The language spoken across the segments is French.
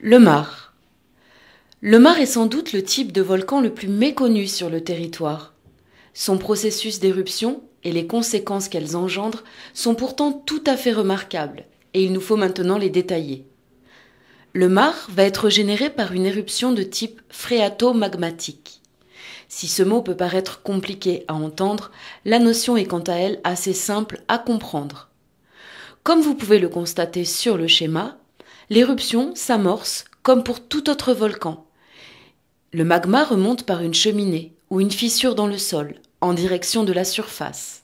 Le Mar. Le Mar est sans doute le type de volcan le plus méconnu sur le territoire. Son processus d'éruption et les conséquences qu'elles engendrent sont pourtant tout à fait remarquables, et il nous faut maintenant les détailler. Le Mar va être généré par une éruption de type phréato-magmatique. Si ce mot peut paraître compliqué à entendre, la notion est quant à elle assez simple à comprendre. Comme vous pouvez le constater sur le schéma, l'éruption s'amorce comme pour tout autre volcan. Le magma remonte par une cheminée ou une fissure dans le sol en direction de la surface.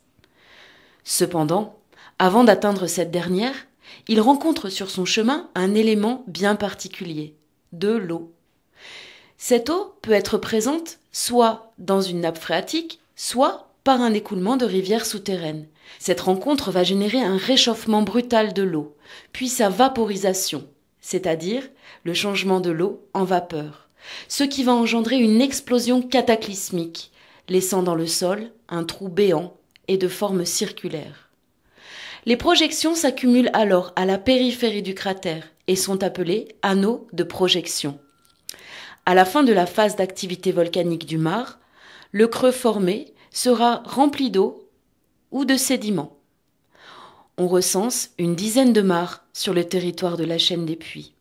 Cependant, avant d'atteindre cette dernière, il rencontre sur son chemin un élément bien particulier, de l'eau. Cette eau peut être présente soit dans une nappe phréatique, soit par un écoulement de rivières souterraines. Cette rencontre va générer un réchauffement brutal de l'eau, puis sa vaporisation, c'est-à-dire le changement de l'eau en vapeur, ce qui va engendrer une explosion cataclysmique, laissant dans le sol un trou béant et de forme circulaire. Les projections s'accumulent alors à la périphérie du cratère et sont appelées anneaux de projection. À la fin de la phase d'activité volcanique du mar, le creux formé sera rempli d'eau ou de sédiments on recense une dizaine de mares sur le territoire de la chaîne des puits.